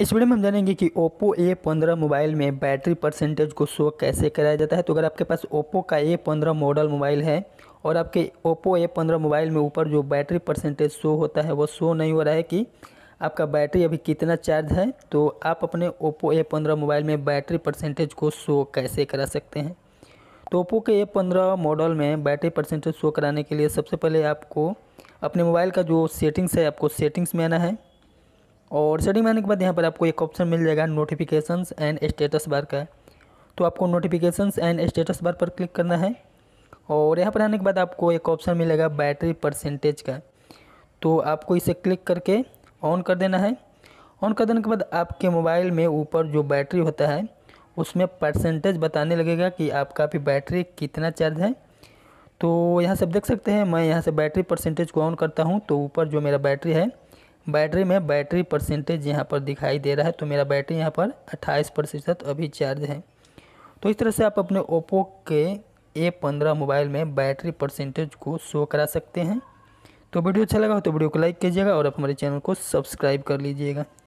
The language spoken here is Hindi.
इस वीडियो में हम जानेंगे कि ओप्पो ए पंद्रह मोबाइल में बैटरी परसेंटेज को शो कैसे कराया जाता है तो अगर आपके पास ओप्पो का ए पंद्रह मॉडल मोबाइल है और आपके ओप्पो ए पंद्रह मोबाइल में ऊपर जो बैटरी परसेंटेज शो होता है वो शो नहीं हो रहा है कि आपका बैटरी अभी कितना चार्ज है तो आप अपने ओप्पो ए पंद्रह मोबाइल में बैटरी परसेंटेज को शो कैसे करा सकते हैं तो ओप्पो के ए पंद्रह मॉडल में बैटरी परसेंटेज शो कराने के लिए सबसे पहले आपको अपने मोबाइल का जो सेटिंग्स है आपको सेटिंग्स में आना है और सेटिंग में आने के बाद यहाँ पर आपको एक ऑप्शन मिल जाएगा नोटिफिकेशंस एंड स्टेटस बार का तो आपको नोटिफिकेशंस एंड स्टेटस बार पर क्लिक करना है और यहाँ पर आने के बाद आपको एक ऑप्शन मिलेगा बैटरी परसेंटेज का तो आपको इसे क्लिक करके ऑन कर देना है ऑन कर देने के बाद आपके मोबाइल में ऊपर जो बैटरी होता है उसमें परसेंटेज बताने लगेगा कि आपका भी बैटरी कितना चार्ज है तो यहाँ से देख सकते हैं मैं यहाँ से बैटरी परसेंटेज को ऑन करता हूँ तो ऊपर जो मेरा बैटरी है बैटरी में बैटरी परसेंटेज यहाँ पर दिखाई दे रहा है तो मेरा बैटरी यहाँ पर 28 प्रतिशत अभी चार्ज है तो इस तरह से आप अपने ओप्पो के ए पंद्रह मोबाइल में बैटरी परसेंटेज को शो करा सकते हैं तो वीडियो अच्छा लगा हो तो वीडियो को लाइक कीजिएगा और आप हमारे चैनल को सब्सक्राइब कर लीजिएगा